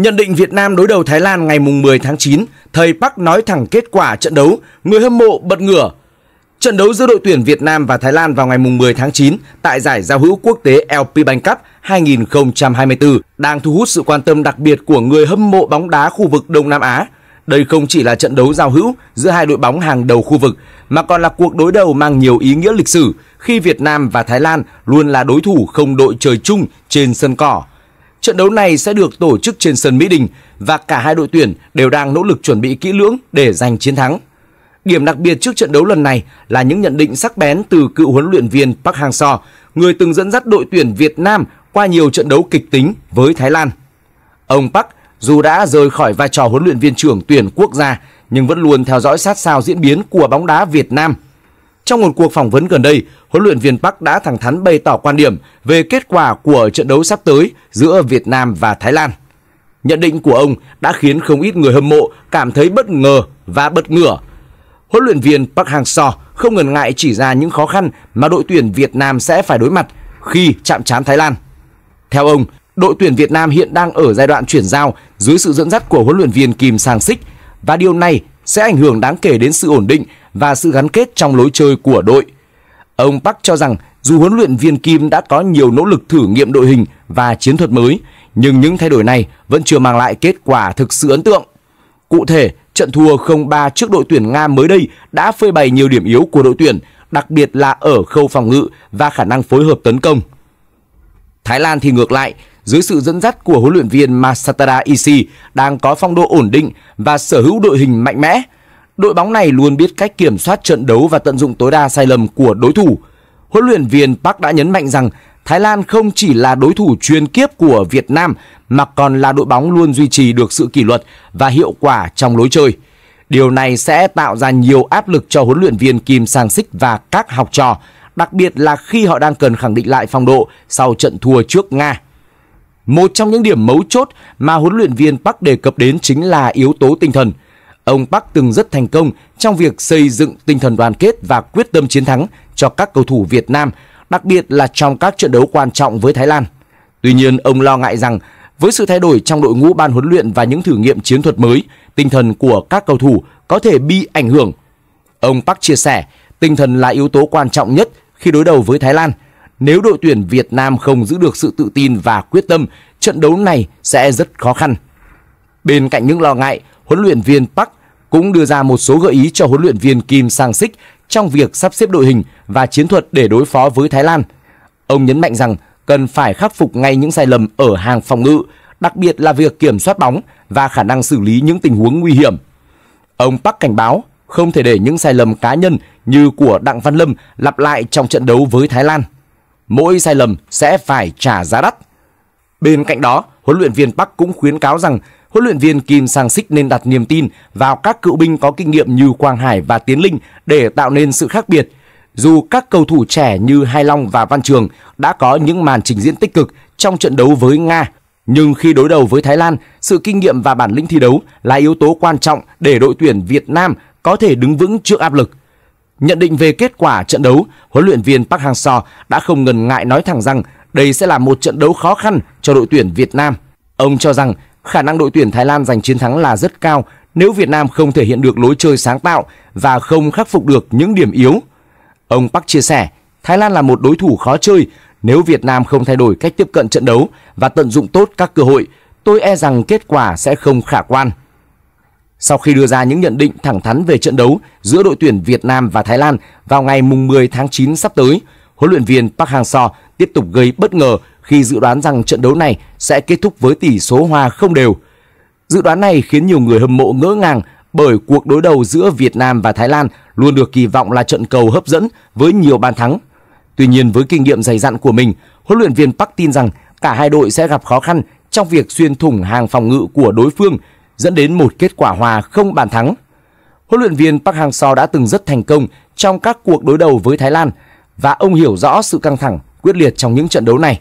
Nhận định Việt Nam đối đầu Thái Lan ngày mùng 10 tháng 9, thầy Park nói thẳng kết quả trận đấu, người hâm mộ bật ngửa. Trận đấu giữa đội tuyển Việt Nam và Thái Lan vào ngày mùng 10 tháng 9 tại giải giao hữu quốc tế LP Bank Cup 2024 đang thu hút sự quan tâm đặc biệt của người hâm mộ bóng đá khu vực Đông Nam Á. Đây không chỉ là trận đấu giao hữu giữa hai đội bóng hàng đầu khu vực mà còn là cuộc đối đầu mang nhiều ý nghĩa lịch sử khi Việt Nam và Thái Lan luôn là đối thủ không đội trời chung trên sân cỏ. Trận đấu này sẽ được tổ chức trên sân Mỹ Đình và cả hai đội tuyển đều đang nỗ lực chuẩn bị kỹ lưỡng để giành chiến thắng. Điểm đặc biệt trước trận đấu lần này là những nhận định sắc bén từ cựu huấn luyện viên Park Hang-seo, người từng dẫn dắt đội tuyển Việt Nam qua nhiều trận đấu kịch tính với Thái Lan. Ông Park dù đã rời khỏi vai trò huấn luyện viên trưởng tuyển quốc gia nhưng vẫn luôn theo dõi sát sao diễn biến của bóng đá Việt Nam – trong một cuộc phỏng vấn gần đây, huấn luyện viên Park đã thẳng thắn bày tỏ quan điểm về kết quả của trận đấu sắp tới giữa Việt Nam và Thái Lan. Nhận định của ông đã khiến không ít người hâm mộ cảm thấy bất ngờ và bất ngửa. Huấn luyện viên Park Hang-seo không ngần ngại chỉ ra những khó khăn mà đội tuyển Việt Nam sẽ phải đối mặt khi chạm trán Thái Lan. Theo ông, đội tuyển Việt Nam hiện đang ở giai đoạn chuyển giao dưới sự dẫn dắt của huấn luyện viên Kim Sang Sik và điều này sẽ ảnh hưởng đáng kể đến sự ổn định và sự gắn kết trong lối chơi của đội. Ông Park cho rằng dù huấn luyện viên Kim đã có nhiều nỗ lực thử nghiệm đội hình và chiến thuật mới, nhưng những thay đổi này vẫn chưa mang lại kết quả thực sự ấn tượng. Cụ thể, trận thua 0-3 trước đội tuyển Nga mới đây đã phơi bày nhiều điểm yếu của đội tuyển, đặc biệt là ở khâu phòng ngự và khả năng phối hợp tấn công. Thái Lan thì ngược lại, dưới sự dẫn dắt của huấn luyện viên Masatada Isi đang có phong độ ổn định và sở hữu đội hình mạnh mẽ – đội bóng này luôn biết cách kiểm soát trận đấu và tận dụng tối đa sai lầm của đối thủ. Huấn luyện viên Park đã nhấn mạnh rằng Thái Lan không chỉ là đối thủ chuyên kiếp của Việt Nam mà còn là đội bóng luôn duy trì được sự kỷ luật và hiệu quả trong lối chơi. Điều này sẽ tạo ra nhiều áp lực cho huấn luyện viên Kim Sang Sik và các học trò, đặc biệt là khi họ đang cần khẳng định lại phong độ sau trận thua trước Nga. Một trong những điểm mấu chốt mà huấn luyện viên Park đề cập đến chính là yếu tố tinh thần – ông Park từng rất thành công trong việc xây dựng tinh thần đoàn kết và quyết tâm chiến thắng cho các cầu thủ Việt Nam, đặc biệt là trong các trận đấu quan trọng với Thái Lan. Tuy nhiên, ông lo ngại rằng với sự thay đổi trong đội ngũ ban huấn luyện và những thử nghiệm chiến thuật mới, tinh thần của các cầu thủ có thể bị ảnh hưởng. Ông Park chia sẻ, tinh thần là yếu tố quan trọng nhất khi đối đầu với Thái Lan. Nếu đội tuyển Việt Nam không giữ được sự tự tin và quyết tâm, trận đấu này sẽ rất khó khăn. Bên cạnh những lo ngại, huấn luyện viên Park cũng đưa ra một số gợi ý cho huấn luyện viên Kim Sang Sik trong việc sắp xếp đội hình và chiến thuật để đối phó với Thái Lan. Ông nhấn mạnh rằng cần phải khắc phục ngay những sai lầm ở hàng phòng ngự, đặc biệt là việc kiểm soát bóng và khả năng xử lý những tình huống nguy hiểm. Ông Park cảnh báo không thể để những sai lầm cá nhân như của Đặng Văn Lâm lặp lại trong trận đấu với Thái Lan. Mỗi sai lầm sẽ phải trả giá đắt. Bên cạnh đó, huấn luyện viên Park cũng khuyến cáo rằng huấn luyện viên Kim Sang Sik nên đặt niềm tin vào các cựu binh có kinh nghiệm như Quang Hải và Tiến Linh để tạo nên sự khác biệt. Dù các cầu thủ trẻ như Hai Long và Văn Trường đã có những màn trình diễn tích cực trong trận đấu với Nga, nhưng khi đối đầu với Thái Lan, sự kinh nghiệm và bản lĩnh thi đấu là yếu tố quan trọng để đội tuyển Việt Nam có thể đứng vững trước áp lực. Nhận định về kết quả trận đấu, huấn luyện viên Park Hang-seo đã không ngần ngại nói thẳng rằng đây sẽ là một trận đấu khó khăn cho đội tuyển Việt Nam. Ông cho rằng khả năng đội tuyển Thái Lan giành chiến thắng là rất cao nếu Việt Nam không thể hiện được lối chơi sáng tạo và không khắc phục được những điểm yếu. Ông Park chia sẻ, Thái Lan là một đối thủ khó chơi, nếu Việt Nam không thay đổi cách tiếp cận trận đấu và tận dụng tốt các cơ hội, tôi e rằng kết quả sẽ không khả quan. Sau khi đưa ra những nhận định thẳng thắn về trận đấu giữa đội tuyển Việt Nam và Thái Lan vào ngày mùng 10 tháng 9 sắp tới, huấn luyện viên Park Hang-seo tiếp tục gây bất ngờ khi dự đoán rằng trận đấu này sẽ kết thúc với tỷ số hòa không đều. Dự đoán này khiến nhiều người hâm mộ ngỡ ngàng bởi cuộc đối đầu giữa Việt Nam và Thái Lan luôn được kỳ vọng là trận cầu hấp dẫn với nhiều bàn thắng. Tuy nhiên với kinh nghiệm dày dặn của mình, huấn luyện viên Park tin rằng cả hai đội sẽ gặp khó khăn trong việc xuyên thủng hàng phòng ngự của đối phương dẫn đến một kết quả hòa không bàn thắng. Huấn luyện viên Park Hang-seo đã từng rất thành công trong các cuộc đối đầu với Thái Lan và ông hiểu rõ sự căng thẳng quyết liệt trong những trận đấu này.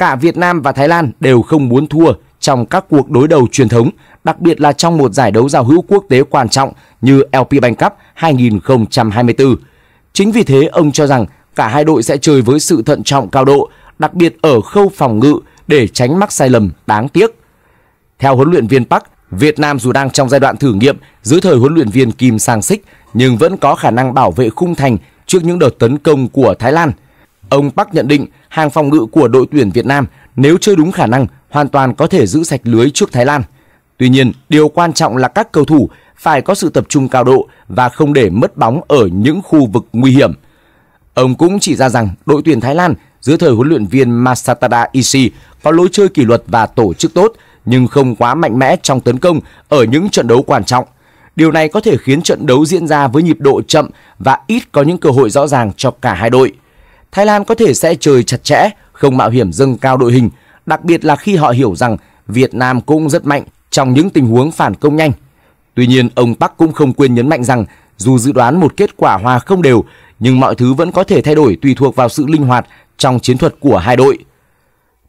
Cả Việt Nam và Thái Lan đều không muốn thua trong các cuộc đối đầu truyền thống, đặc biệt là trong một giải đấu giao hữu quốc tế quan trọng như LP Bank Cup 2024. Chính vì thế, ông cho rằng cả hai đội sẽ chơi với sự thận trọng cao độ, đặc biệt ở khâu phòng ngự để tránh mắc sai lầm đáng tiếc. Theo huấn luyện viên Park, Việt Nam dù đang trong giai đoạn thử nghiệm dưới thời huấn luyện viên Kim Sang Sik nhưng vẫn có khả năng bảo vệ khung thành trước những đợt tấn công của Thái Lan – Ông Park nhận định hàng phòng ngự của đội tuyển Việt Nam nếu chơi đúng khả năng hoàn toàn có thể giữ sạch lưới trước Thái Lan. Tuy nhiên, điều quan trọng là các cầu thủ phải có sự tập trung cao độ và không để mất bóng ở những khu vực nguy hiểm. Ông cũng chỉ ra rằng đội tuyển Thái Lan dưới thời huấn luyện viên Masatada Ishii có lối chơi kỷ luật và tổ chức tốt nhưng không quá mạnh mẽ trong tấn công ở những trận đấu quan trọng. Điều này có thể khiến trận đấu diễn ra với nhịp độ chậm và ít có những cơ hội rõ ràng cho cả hai đội. Thái Lan có thể sẽ chơi chặt chẽ, không mạo hiểm dâng cao đội hình, đặc biệt là khi họ hiểu rằng Việt Nam cũng rất mạnh trong những tình huống phản công nhanh. Tuy nhiên, ông Park cũng không quên nhấn mạnh rằng dù dự đoán một kết quả hòa không đều, nhưng mọi thứ vẫn có thể thay đổi tùy thuộc vào sự linh hoạt trong chiến thuật của hai đội.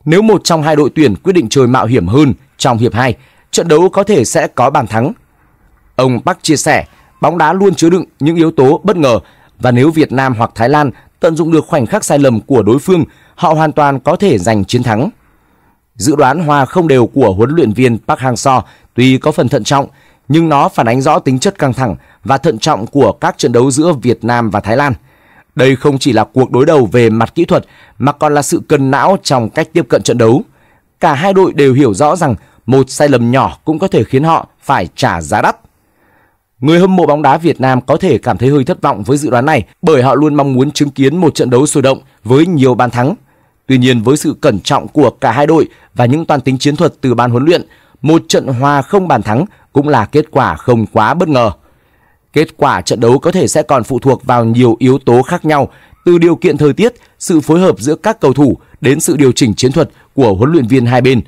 Nếu một trong hai đội tuyển quyết định chơi mạo hiểm hơn trong hiệp 2, trận đấu có thể sẽ có bàn thắng. Ông Park chia sẻ, bóng đá luôn chứa đựng những yếu tố bất ngờ và nếu Việt Nam hoặc Thái Lan tận dụng được khoảnh khắc sai lầm của đối phương, họ hoàn toàn có thể giành chiến thắng. Dự đoán hòa không đều của huấn luyện viên Park Hang-seo tuy có phần thận trọng, nhưng nó phản ánh rõ tính chất căng thẳng và thận trọng của các trận đấu giữa Việt Nam và Thái Lan. Đây không chỉ là cuộc đối đầu về mặt kỹ thuật mà còn là sự cân não trong cách tiếp cận trận đấu. Cả hai đội đều hiểu rõ rằng một sai lầm nhỏ cũng có thể khiến họ phải trả giá đắt. Người hâm mộ bóng đá Việt Nam có thể cảm thấy hơi thất vọng với dự đoán này bởi họ luôn mong muốn chứng kiến một trận đấu sôi động với nhiều bàn thắng. Tuy nhiên với sự cẩn trọng của cả hai đội và những toàn tính chiến thuật từ ban huấn luyện, một trận hòa không bàn thắng cũng là kết quả không quá bất ngờ. Kết quả trận đấu có thể sẽ còn phụ thuộc vào nhiều yếu tố khác nhau, từ điều kiện thời tiết, sự phối hợp giữa các cầu thủ đến sự điều chỉnh chiến thuật của huấn luyện viên hai bên.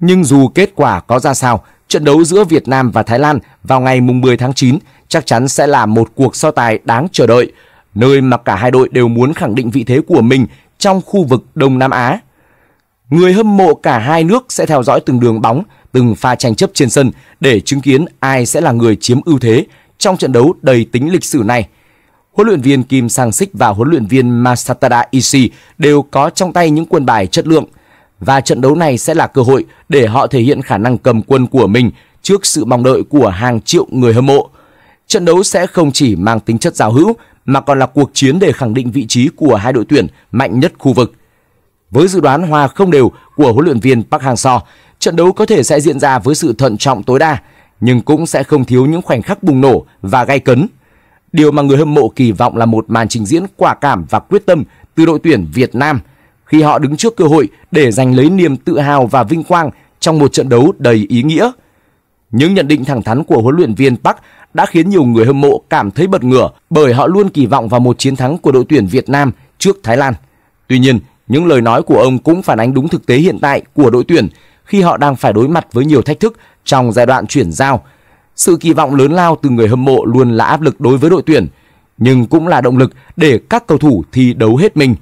Nhưng dù kết quả có ra sao Trận đấu giữa Việt Nam và Thái Lan vào ngày mùng 10 tháng 9 chắc chắn sẽ là một cuộc so tài đáng chờ đợi, nơi mà cả hai đội đều muốn khẳng định vị thế của mình trong khu vực Đông Nam Á. Người hâm mộ cả hai nước sẽ theo dõi từng đường bóng, từng pha tranh chấp trên sân để chứng kiến ai sẽ là người chiếm ưu thế trong trận đấu đầy tính lịch sử này. Huấn luyện viên Kim Sang Sik và huấn luyện viên Masatada Ishii đều có trong tay những quân bài chất lượng – và trận đấu này sẽ là cơ hội để họ thể hiện khả năng cầm quân của mình trước sự mong đợi của hàng triệu người hâm mộ. Trận đấu sẽ không chỉ mang tính chất giao hữu mà còn là cuộc chiến để khẳng định vị trí của hai đội tuyển mạnh nhất khu vực. Với dự đoán hòa không đều của huấn luyện viên Park Hang-seo, trận đấu có thể sẽ diễn ra với sự thận trọng tối đa, nhưng cũng sẽ không thiếu những khoảnh khắc bùng nổ và gay cấn. Điều mà người hâm mộ kỳ vọng là một màn trình diễn quả cảm và quyết tâm từ đội tuyển Việt Nam – khi họ đứng trước cơ hội để giành lấy niềm tự hào và vinh quang trong một trận đấu đầy ý nghĩa. Những nhận định thẳng thắn của huấn luyện viên Park đã khiến nhiều người hâm mộ cảm thấy bật ngửa bởi họ luôn kỳ vọng vào một chiến thắng của đội tuyển Việt Nam trước Thái Lan. Tuy nhiên, những lời nói của ông cũng phản ánh đúng thực tế hiện tại của đội tuyển khi họ đang phải đối mặt với nhiều thách thức trong giai đoạn chuyển giao. Sự kỳ vọng lớn lao từ người hâm mộ luôn là áp lực đối với đội tuyển, nhưng cũng là động lực để các cầu thủ thi đấu hết mình.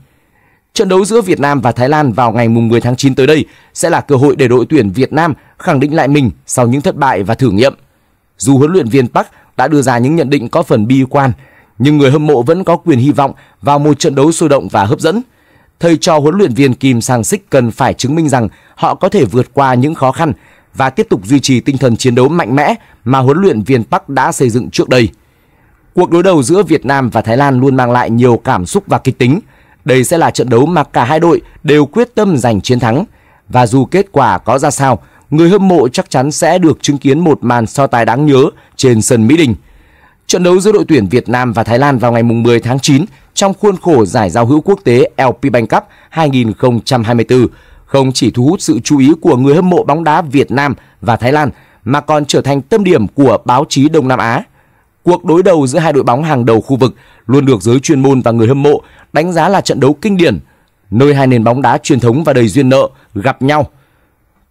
Trận đấu giữa Việt Nam và Thái Lan vào ngày 10 tháng 9 tới đây sẽ là cơ hội để đội tuyển Việt Nam khẳng định lại mình sau những thất bại và thử nghiệm. Dù huấn luyện viên Park đã đưa ra những nhận định có phần bi quan, nhưng người hâm mộ vẫn có quyền hy vọng vào một trận đấu sôi động và hấp dẫn. Thầy trò huấn luyện viên Kim Sang Sik cần phải chứng minh rằng họ có thể vượt qua những khó khăn và tiếp tục duy trì tinh thần chiến đấu mạnh mẽ mà huấn luyện viên Park đã xây dựng trước đây. Cuộc đối đầu giữa Việt Nam và Thái Lan luôn mang lại nhiều cảm xúc và kịch tính – đây sẽ là trận đấu mà cả hai đội đều quyết tâm giành chiến thắng. Và dù kết quả có ra sao, người hâm mộ chắc chắn sẽ được chứng kiến một màn so tài đáng nhớ trên sân Mỹ Đình. Trận đấu giữa đội tuyển Việt Nam và Thái Lan vào ngày 10 tháng 9 trong khuôn khổ giải giao hữu quốc tế LP Bank Cup 2024 không chỉ thu hút sự chú ý của người hâm mộ bóng đá Việt Nam và Thái Lan mà còn trở thành tâm điểm của báo chí Đông Nam Á. Cuộc đối đầu giữa hai đội bóng hàng đầu khu vực luôn được giới chuyên môn và người hâm mộ đánh giá là trận đấu kinh điển, nơi hai nền bóng đá truyền thống và đầy duyên nợ gặp nhau.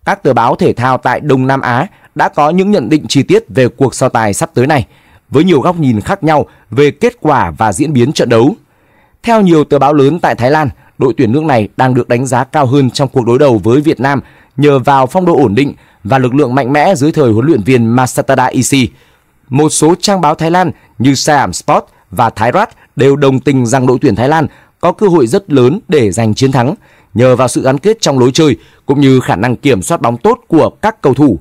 Các tờ báo thể thao tại Đông Nam Á đã có những nhận định chi tiết về cuộc so tài sắp tới này, với nhiều góc nhìn khác nhau về kết quả và diễn biến trận đấu. Theo nhiều tờ báo lớn tại Thái Lan, đội tuyển nước này đang được đánh giá cao hơn trong cuộc đối đầu với Việt Nam nhờ vào phong độ ổn định và lực lượng mạnh mẽ dưới thời huấn luyện viên Masatada Isi một số trang báo Thái Lan như Siam Sport và Thái Rat đều đồng tình rằng đội tuyển Thái Lan có cơ hội rất lớn để giành chiến thắng nhờ vào sự gắn kết trong lối chơi cũng như khả năng kiểm soát bóng tốt của các cầu thủ.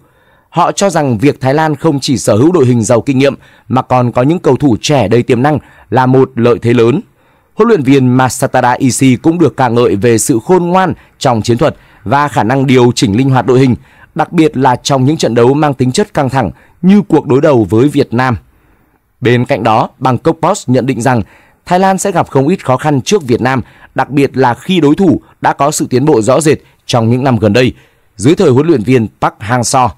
Họ cho rằng việc Thái Lan không chỉ sở hữu đội hình giàu kinh nghiệm mà còn có những cầu thủ trẻ đầy tiềm năng là một lợi thế lớn. Huấn luyện viên Masatada Isi cũng được ca ngợi về sự khôn ngoan trong chiến thuật và khả năng điều chỉnh linh hoạt đội hình, đặc biệt là trong những trận đấu mang tính chất căng thẳng như cuộc đối đầu với Việt Nam. Bên cạnh đó, Bangkok Post nhận định rằng Thái Lan sẽ gặp không ít khó khăn trước Việt Nam, đặc biệt là khi đối thủ đã có sự tiến bộ rõ rệt trong những năm gần đây dưới thời huấn luyện viên Park Hang-seo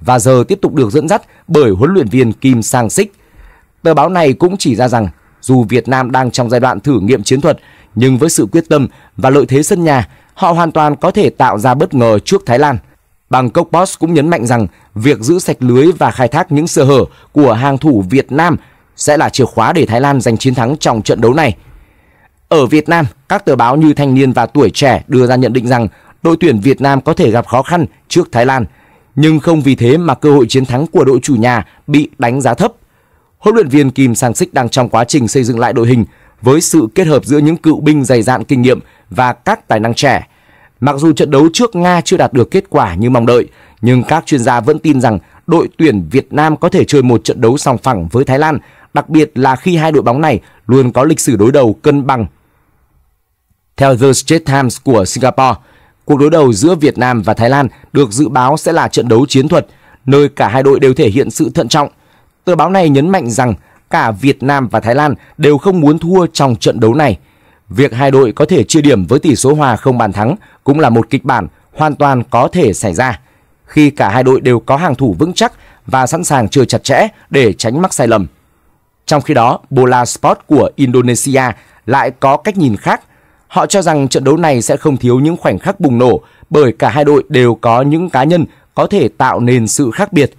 và giờ tiếp tục được dẫn dắt bởi huấn luyện viên Kim Sang-sik. Tờ báo này cũng chỉ ra rằng dù Việt Nam đang trong giai đoạn thử nghiệm chiến thuật nhưng với sự quyết tâm và lợi thế sân nhà, họ hoàn toàn có thể tạo ra bất ngờ trước Thái Lan. Bangkok Post cũng nhấn mạnh rằng việc giữ sạch lưới và khai thác những sơ hở của hàng thủ Việt Nam sẽ là chìa khóa để Thái Lan giành chiến thắng trong trận đấu này. Ở Việt Nam, các tờ báo như Thanh niên và Tuổi trẻ đưa ra nhận định rằng đội tuyển Việt Nam có thể gặp khó khăn trước Thái Lan, nhưng không vì thế mà cơ hội chiến thắng của đội chủ nhà bị đánh giá thấp. Huấn luyện viên Kim Sang Sik đang trong quá trình xây dựng lại đội hình với sự kết hợp giữa những cựu binh dày dạn kinh nghiệm và các tài năng trẻ. Mặc dù trận đấu trước Nga chưa đạt được kết quả như mong đợi, nhưng các chuyên gia vẫn tin rằng đội tuyển Việt Nam có thể chơi một trận đấu song phẳng với Thái Lan, đặc biệt là khi hai đội bóng này luôn có lịch sử đối đầu cân bằng. Theo The Straits Times của Singapore, cuộc đối đầu giữa Việt Nam và Thái Lan được dự báo sẽ là trận đấu chiến thuật, nơi cả hai đội đều thể hiện sự thận trọng. Tờ báo này nhấn mạnh rằng cả Việt Nam và Thái Lan đều không muốn thua trong trận đấu này. Việc hai đội có thể chia điểm với tỷ số hòa không bàn thắng cũng là một kịch bản hoàn toàn có thể xảy ra khi cả hai đội đều có hàng thủ vững chắc và sẵn sàng chơi chặt chẽ để tránh mắc sai lầm. Trong khi đó, Bola Sport của Indonesia lại có cách nhìn khác. Họ cho rằng trận đấu này sẽ không thiếu những khoảnh khắc bùng nổ bởi cả hai đội đều có những cá nhân có thể tạo nên sự khác biệt.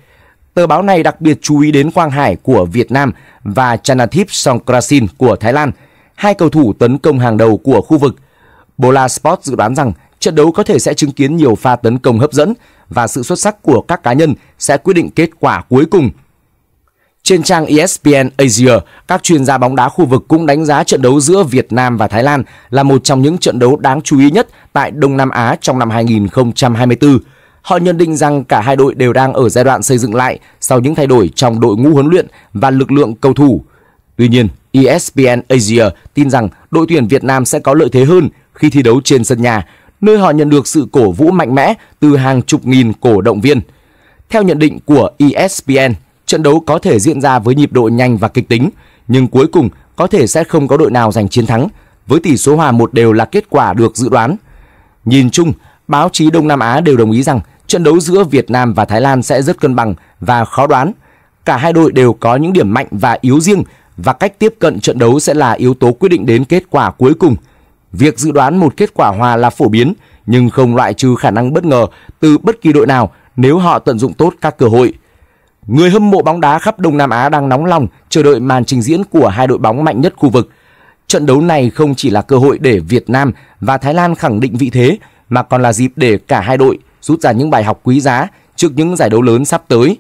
Tờ báo này đặc biệt chú ý đến Quang Hải của Việt Nam và Chanathip Songkrasin của Thái Lan – hai cầu thủ tấn công hàng đầu của khu vực. Bola Sport dự đoán rằng trận đấu có thể sẽ chứng kiến nhiều pha tấn công hấp dẫn và sự xuất sắc của các cá nhân sẽ quyết định kết quả cuối cùng. Trên trang ESPN Asia, các chuyên gia bóng đá khu vực cũng đánh giá trận đấu giữa Việt Nam và Thái Lan là một trong những trận đấu đáng chú ý nhất tại Đông Nam Á trong năm 2024. Họ nhận định rằng cả hai đội đều đang ở giai đoạn xây dựng lại sau những thay đổi trong đội ngũ huấn luyện và lực lượng cầu thủ. Tuy nhiên, ESPN Asia tin rằng đội tuyển Việt Nam sẽ có lợi thế hơn khi thi đấu trên sân nhà, nơi họ nhận được sự cổ vũ mạnh mẽ từ hàng chục nghìn cổ động viên. Theo nhận định của ESPN, trận đấu có thể diễn ra với nhịp độ nhanh và kịch tính, nhưng cuối cùng có thể sẽ không có đội nào giành chiến thắng, với tỷ số hòa một đều là kết quả được dự đoán. Nhìn chung, báo chí Đông Nam Á đều đồng ý rằng trận đấu giữa Việt Nam và Thái Lan sẽ rất cân bằng và khó đoán. Cả hai đội đều có những điểm mạnh và yếu riêng và cách tiếp cận trận đấu sẽ là yếu tố quyết định đến kết quả cuối cùng. Việc dự đoán một kết quả hòa là phổ biến nhưng không loại trừ khả năng bất ngờ từ bất kỳ đội nào nếu họ tận dụng tốt các cơ hội. Người hâm mộ bóng đá khắp Đông Nam Á đang nóng lòng chờ đợi màn trình diễn của hai đội bóng mạnh nhất khu vực. Trận đấu này không chỉ là cơ hội để Việt Nam và Thái Lan khẳng định vị thế mà còn là dịp để cả hai đội rút ra những bài học quý giá trước những giải đấu lớn sắp tới.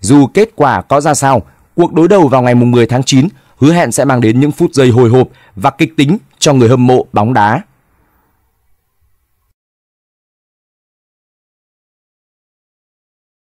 Dù kết quả có ra sao, Cuộc đối đầu vào ngày 10 tháng 9 hứa hẹn sẽ mang đến những phút giây hồi hộp và kịch tính cho người hâm mộ bóng đá.